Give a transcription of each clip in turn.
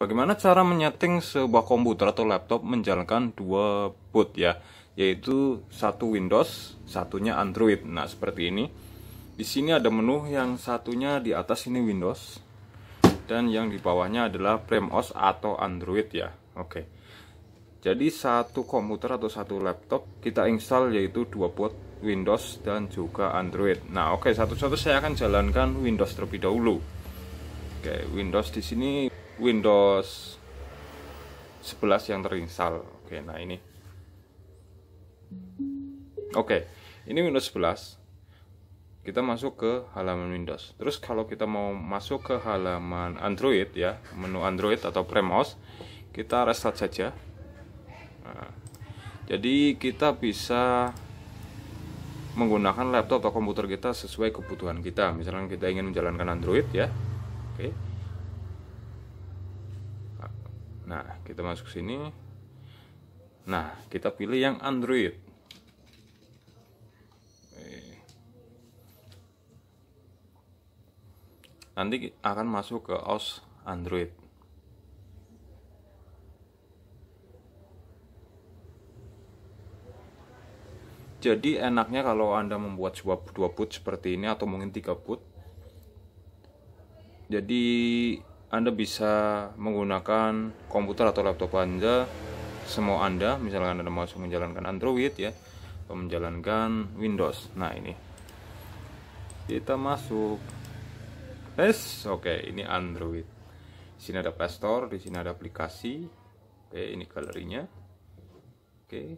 Bagaimana cara menyeting sebuah komputer atau laptop menjalankan dua boot ya, yaitu satu Windows, satunya Android. Nah, seperti ini. Di sini ada menu yang satunya di atas ini Windows dan yang di bawahnya adalah PremOS atau Android ya. Oke. Jadi satu komputer atau satu laptop kita install yaitu dua boot Windows dan juga Android. Nah, oke, satu-satu saya akan jalankan Windows terlebih dahulu. Oke, Windows di sini Windows 11 yang terinstall oke nah ini oke ini Windows 11 kita masuk ke halaman Windows terus kalau kita mau masuk ke halaman Android ya menu Android atau Premos kita restart saja nah, jadi kita bisa menggunakan laptop atau komputer kita sesuai kebutuhan kita Misalnya kita ingin menjalankan Android ya oke okay. Nah, kita masuk ke sini. Nah, kita pilih yang Android. Nanti akan masuk ke OS Android. Jadi enaknya kalau Anda membuat sebuah 2 put seperti ini atau mungkin 3 boot. Jadi anda bisa menggunakan komputer atau laptop Anda semua Anda, misalkan Anda mau menjalankan Android ya, atau menjalankan Windows. Nah, ini. Kita masuk. Yes, oke, okay, ini Android. Di sini ada Play Store, di sini ada aplikasi. Oke, okay, ini galerinya. Oke. Okay.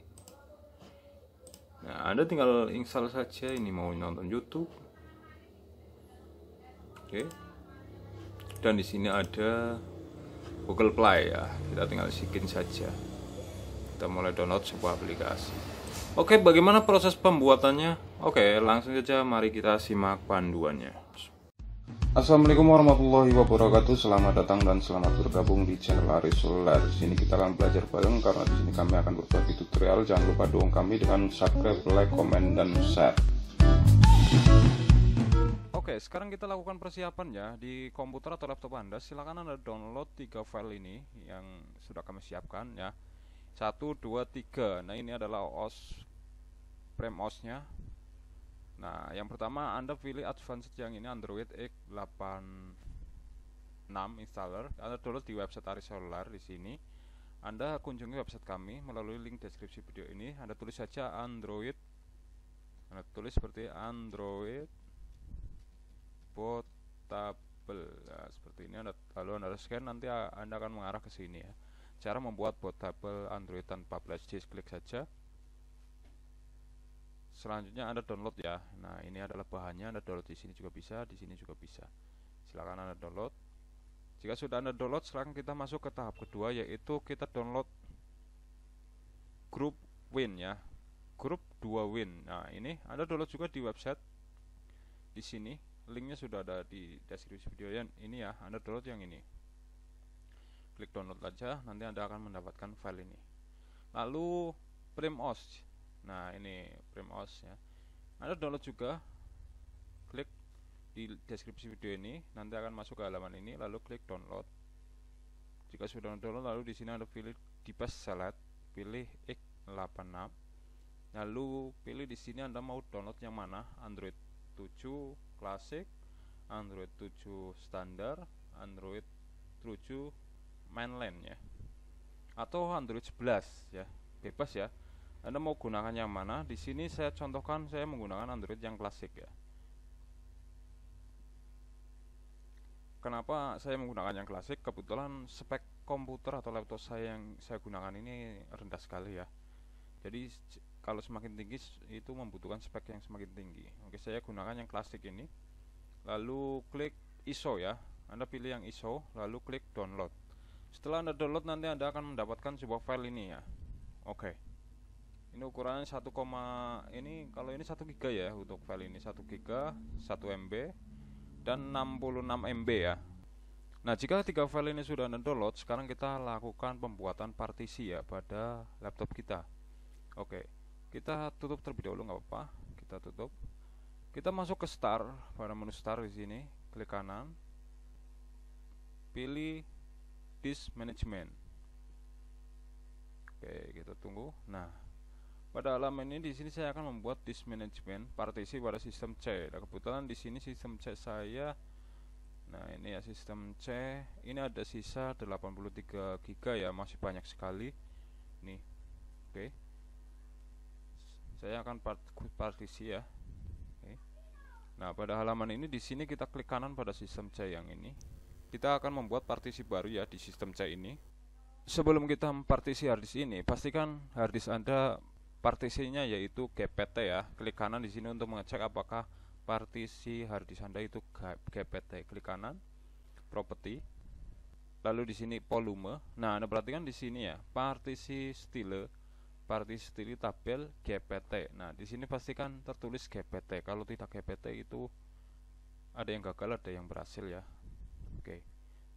Nah, Anda tinggal install saja ini mau nonton YouTube. Oke. Okay dan di sini ada Google Play ya kita tinggal sikin saja kita mulai download sebuah aplikasi oke bagaimana proses pembuatannya oke langsung saja mari kita simak panduannya Assalamualaikum warahmatullahi wabarakatuh. Selamat datang dan selamat bergabung di channel Ari Solar. Di sini kita akan belajar bareng karena di sini kami akan berbagi tutorial. Jangan lupa dukung kami dengan subscribe, like, comment dan share. Oke, sekarang kita lakukan persiapan ya di komputer atau laptop Anda. Silakan Anda download tiga file ini yang sudah kami siapkan ya. 1 2 3. Nah, ini adalah OS prem OS-nya. Nah, yang pertama Anda pilih advanced yang ini Android X86 installer. Anda download di website Aris Solar di sini. Anda kunjungi website kami melalui link deskripsi video ini. Anda tulis saja Android. Anda tulis seperti Android bootable nah, ya, seperti ini anda lalu anda scan nanti anda akan mengarah ke sini ya cara membuat bootable Android tanpa flash disk klik saja selanjutnya anda download ya nah ini adalah bahannya anda download di sini juga bisa di sini juga bisa silakan anda download jika sudah anda download sekarang kita masuk ke tahap kedua yaitu kita download grup win ya grup 2 win nah ini anda download juga di website di sini linknya sudah ada di deskripsi video yang ini ya anda download yang ini klik download aja nanti anda akan mendapatkan file ini lalu primos nah ini primos ya anda download juga klik di deskripsi video ini nanti akan masuk ke halaman ini lalu klik download jika sudah download lalu di sini anda pilih pas salad pilih x86 lalu pilih di sini anda mau download yang mana Android 7 klasik, Android 7 standar, Android 7 mainland ya. Atau Android 11 ya, bebas ya. Anda mau gunakan yang mana? Di sini saya contohkan saya menggunakan Android yang klasik ya. Kenapa saya menggunakan yang klasik? Kebetulan spek komputer atau laptop saya yang saya gunakan ini rendah sekali ya. Jadi kalau semakin tinggi itu membutuhkan spek yang semakin tinggi oke saya gunakan yang klasik ini lalu klik ISO ya Anda pilih yang ISO lalu klik download setelah Anda download nanti Anda akan mendapatkan sebuah file ini ya oke ini ukurannya 1, ini kalau ini 1 giga ya untuk file ini 1 giga 1 MB dan 66 MB ya Nah, jika tiga file ini sudah Anda download, sekarang kita lakukan pembuatan partisi ya pada laptop kita. Oke kita tutup terlebih dahulu nggak apa-apa kita tutup kita masuk ke start pada menu start di sini klik kanan pilih disk management oke kita tunggu nah pada halaman ini di sini saya akan membuat disk management partisi pada sistem C. Nah, kebetulan di sini sistem C saya Nah, ini ya sistem C. Ini ada sisa 83 GB ya, masih banyak sekali. Nih. Oke. Okay saya akan part partisi ya Okay. nah pada halaman ini di sini kita klik kanan pada sistem C yang ini kita akan membuat partisi baru ya di sistem C ini sebelum kita mempartisi harddisk ini pastikan harddisk Anda partisinya yaitu GPT ya klik kanan di sini untuk mengecek apakah partisi harddisk Anda itu GPT klik kanan property lalu di sini volume nah Anda perhatikan di sini ya partisi style partisi di tabel GPT. Nah, di sini pastikan tertulis GPT. Kalau tidak GPT itu ada yang gagal, ada yang berhasil ya. Oke.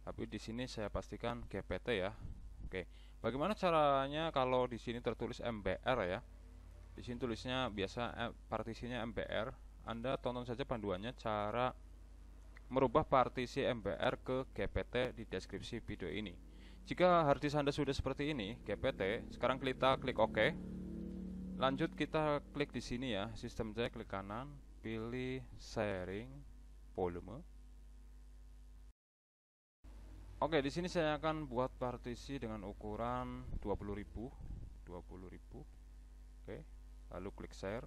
Tapi di sini saya pastikan GPT ya. Oke. Bagaimana caranya kalau di sini tertulis MBR ya? Di sini tulisnya biasa eh, partisinya MBR. Anda tonton saja panduannya cara merubah partisi MBR ke GPT di deskripsi video ini. Jika harddisk Anda sudah seperti ini, GPT, sekarang kita klik OK. Lanjut kita klik di sini ya, sistem saya klik kanan, pilih sharing volume. Oke, di sini saya akan buat partisi dengan ukuran 20.000, 20.000. Oke. Lalu klik share.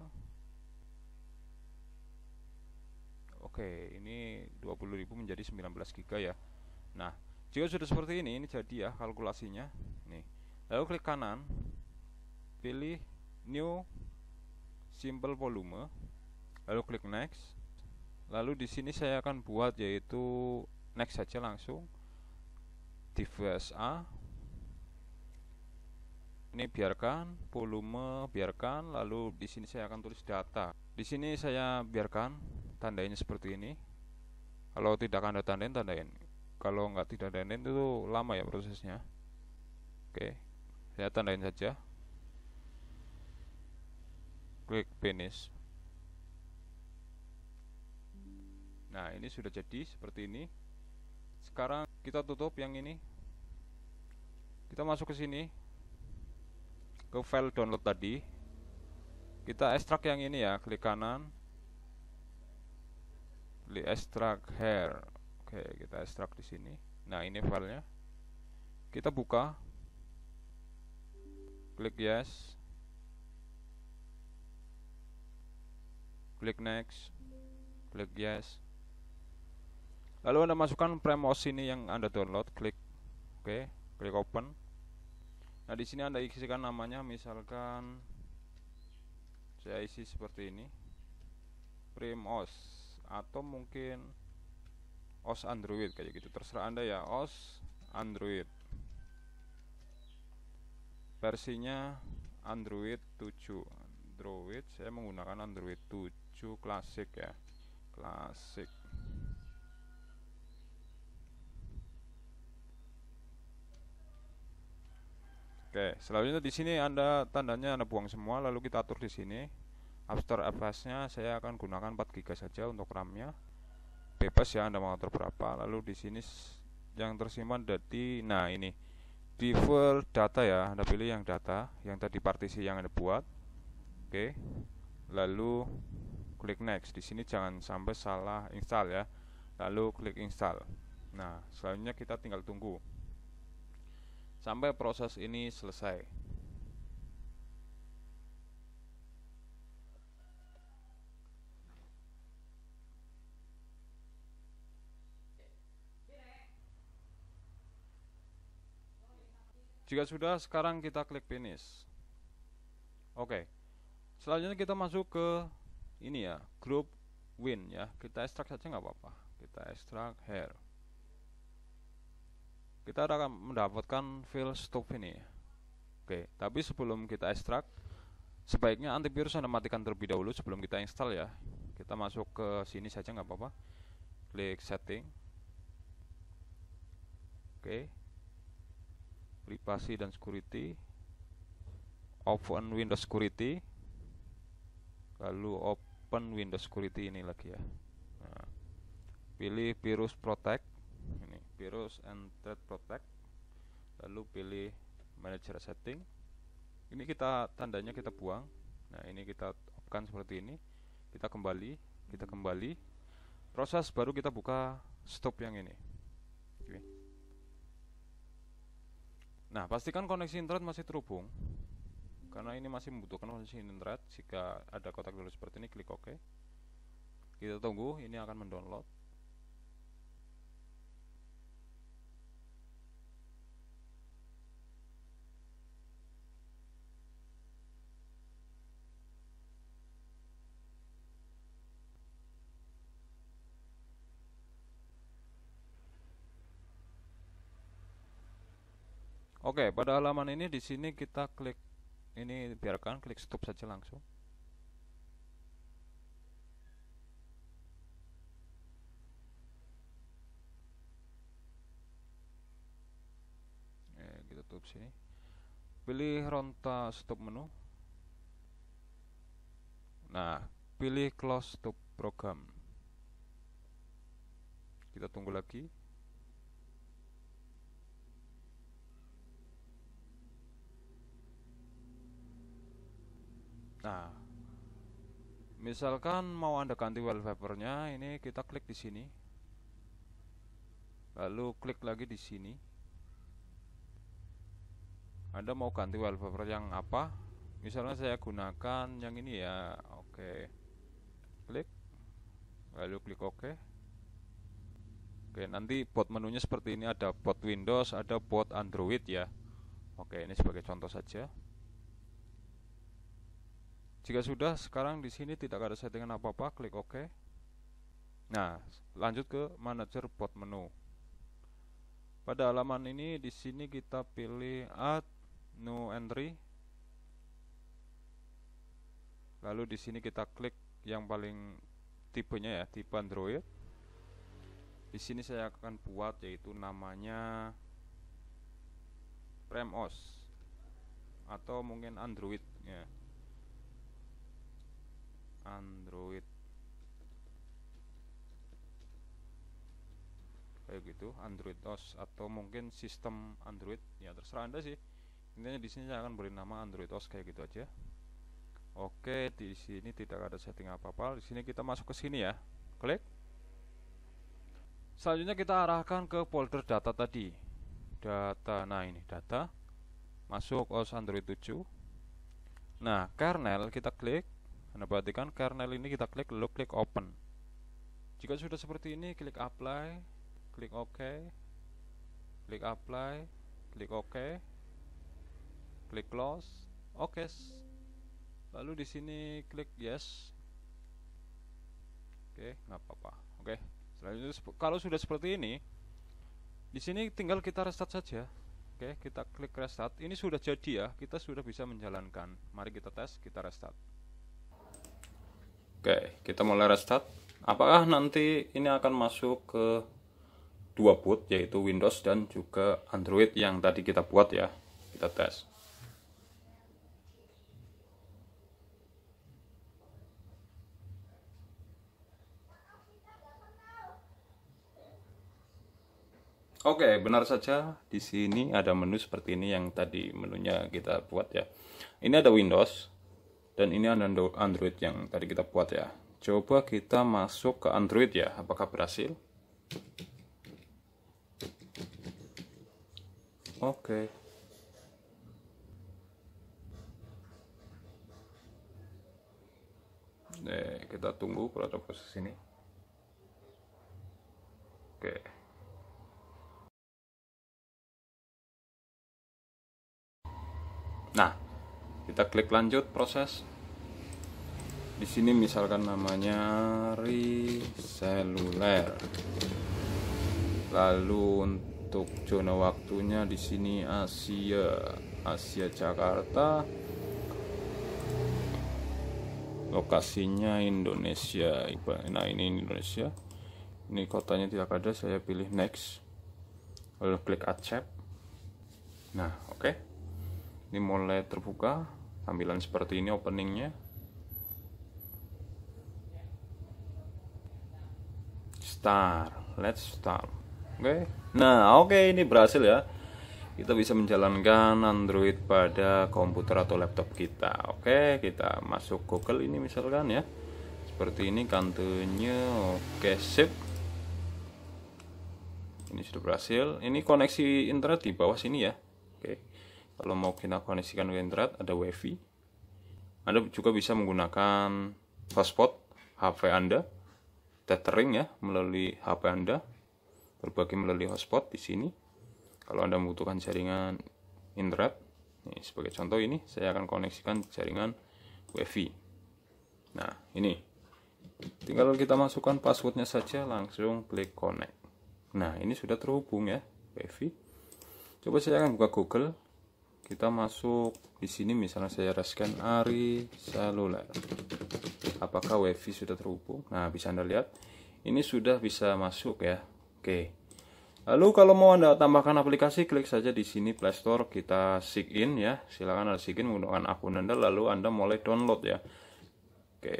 Oke, ini 20.000 menjadi 19 GB ya. Nah, jika sudah seperti ini ini jadi ya kalkulasinya nih lalu klik kanan pilih new simple volume lalu klik next lalu di sini saya akan buat yaitu next saja langsung di A. ini biarkan volume biarkan lalu di sini saya akan tulis data di sini saya biarkan tandanya seperti ini kalau tidak anda tandain tandain kalau nggak tidak didadanin itu lama ya prosesnya oke saya tandain saja klik finish nah ini sudah jadi seperti ini sekarang kita tutup yang ini kita masuk ke sini ke file download tadi kita ekstrak yang ini ya klik kanan klik ekstrak hair Oke, kita ekstrak di sini. Nah, ini filenya. Kita buka. Klik yes. Klik next. Klik yes. Lalu Anda masukkan premos ini yang Anda download, klik oke, klik open. Nah, di sini Anda isikan namanya misalkan saya isi seperti ini. Premos atau mungkin OS Android kayak gitu terserah Anda ya OS Android versinya Android 7 Android saya menggunakan Android 7 klasik ya klasik Oke, selanjutnya di sini Anda tandanya Anda buang semua lalu kita atur di sini. After Effects-nya saya akan gunakan 4 GB saja untuk RAM-nya bebas ya Anda mau berapa lalu di sini yang tersimpan dari nah ini default data ya Anda pilih yang data yang tadi partisi yang Anda buat oke okay. lalu klik next di sini jangan sampai salah install ya lalu klik install nah selanjutnya kita tinggal tunggu sampai proses ini selesai Jika sudah, sekarang kita klik finish. Oke. Okay. Selanjutnya kita masuk ke ini ya, group win ya. Kita ekstrak saja nggak apa-apa. Kita ekstrak hair. Kita akan mendapatkan file stop ini. Oke, okay. tapi sebelum kita ekstrak sebaiknya antivirus Anda matikan terlebih dahulu sebelum kita install ya. Kita masuk ke sini saja nggak apa-apa. Klik setting. Oke. Okay privasi dan security open Windows security lalu open Windows security ini lagi ya nah, pilih virus protect ini virus and threat protect lalu pilih manager setting ini kita tandanya kita buang nah ini kita opkan seperti ini kita kembali kita kembali proses baru kita buka stop yang ini Nah, pastikan koneksi internet masih terhubung karena ini masih membutuhkan koneksi internet. Jika ada kotak dulu seperti ini, klik OK. Kita tunggu, ini akan mendownload. Oke, pada halaman ini di sini kita klik ini biarkan klik stop saja langsung. kita tutup sini. Pilih ronta stop menu. Nah, pilih close stop program. Kita tunggu lagi. Nah, misalkan mau Anda ganti wallpapernya, ini kita klik di sini. Lalu klik lagi di sini. Anda mau ganti wallpaper yang apa? Misalnya saya gunakan yang ini ya. Oke. Klik. Lalu klik OK. Oke, nanti bot menunya seperti ini ada bot Windows, ada bot Android ya. Oke, ini sebagai contoh saja. Jika sudah, sekarang di sini tidak ada settingan apa-apa, klik OK. Nah, lanjut ke manager port menu. Pada halaman ini di sini kita pilih add new entry. Lalu di sini kita klik yang paling tipenya ya, tipe Android. Di sini saya akan buat yaitu namanya PremOS atau mungkin Android ya. Android kayak gitu Android OS atau mungkin sistem Android ya terserah anda sih intinya di sini saya akan beri nama Android OS kayak gitu aja oke di sini tidak ada setting apa apa di sini kita masuk ke sini ya klik selanjutnya kita arahkan ke folder data tadi data nah ini data masuk OS Android 7 nah kernel kita klik anda perhatikan kernel ini kita klik lalu klik open. Jika sudah seperti ini klik apply, klik OK, klik apply, klik OK, klik close, OK. Lalu di sini klik yes. Oke, nggak apa-apa. Oke. Selanjutnya kalau sudah seperti ini di sini tinggal kita restart saja. Oke, kita klik restart. Ini sudah jadi ya, kita sudah bisa menjalankan. Mari kita tes, kita restart. Oke, kita mulai restart. Apakah nanti ini akan masuk ke dua boot yaitu Windows dan juga Android yang tadi kita buat ya. Kita tes. Oke, benar saja di sini ada menu seperti ini yang tadi menunya kita buat ya. Ini ada Windows, dan ini Android yang tadi kita buat ya coba kita masuk ke Android ya apakah berhasil oke okay. Eh, kita tunggu pada proses ini oke nah kita klik lanjut proses di sini misalkan namanya riseluler lalu untuk zona waktunya di sini Asia Asia Jakarta lokasinya Indonesia nah ini Indonesia ini kotanya tidak ada saya pilih next lalu klik accept nah oke okay. ini mulai terbuka tampilan seperti ini openingnya start let's start oke okay. nah oke okay, ini berhasil ya kita bisa menjalankan Android pada komputer atau laptop kita oke okay, kita masuk Google ini misalkan ya seperti ini kantunya, oke okay, sip ini sudah berhasil ini koneksi internet di bawah sini ya oke okay. kalau mau kita koneksikan ke internet ada wifi anda juga bisa menggunakan hotspot HP Anda tethering ya melalui HP Anda berbagi melalui hotspot di sini kalau Anda membutuhkan jaringan internet nih, sebagai contoh ini saya akan koneksikan jaringan WiFi nah ini tinggal kita masukkan passwordnya saja langsung klik connect nah ini sudah terhubung ya WiFi coba saya akan buka Google kita masuk di sini misalnya saya rescan Ari seluler apakah wifi sudah terhubung nah bisa anda lihat ini sudah bisa masuk ya oke lalu kalau mau anda tambahkan aplikasi klik saja di sini playstore kita sign in ya silakan anda sign in menggunakan akun anda lalu anda mulai download ya oke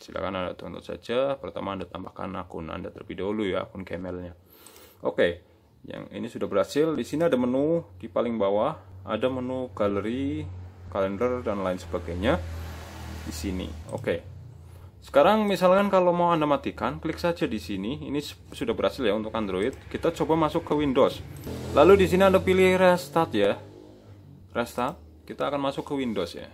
silakan anda download saja pertama anda tambahkan akun anda terlebih dahulu ya akun gmailnya oke yang ini sudah berhasil di sini ada menu di paling bawah ada menu galeri kalender dan lain sebagainya di sini oke sekarang misalkan kalau mau anda matikan klik saja di sini ini sudah berhasil ya untuk Android kita coba masuk ke Windows lalu di sini anda pilih restart ya restart kita akan masuk ke Windows ya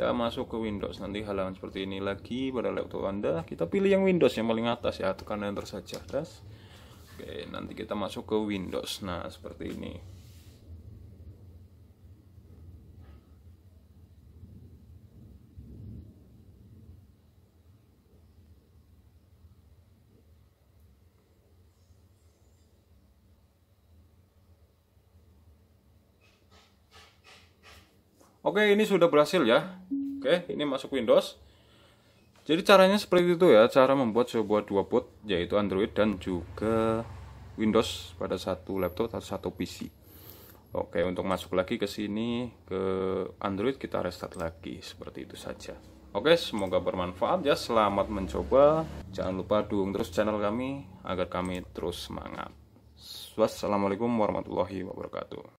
kita masuk ke Windows nanti halaman seperti ini lagi pada laptop anda kita pilih yang Windows yang paling atas ya tekan enter saja atas oke nanti kita masuk ke Windows nah seperti ini Oke ini sudah berhasil ya Oke ini masuk Windows Jadi caranya seperti itu ya Cara membuat sebuah dua boot Yaitu Android dan juga Windows pada satu laptop atau satu PC Oke untuk masuk lagi ke sini Ke Android kita restart lagi Seperti itu saja Oke, semoga bermanfaat ya. Selamat mencoba. Jangan lupa dukung terus channel kami agar kami terus semangat. Wassalamualaikum warahmatullahi wabarakatuh.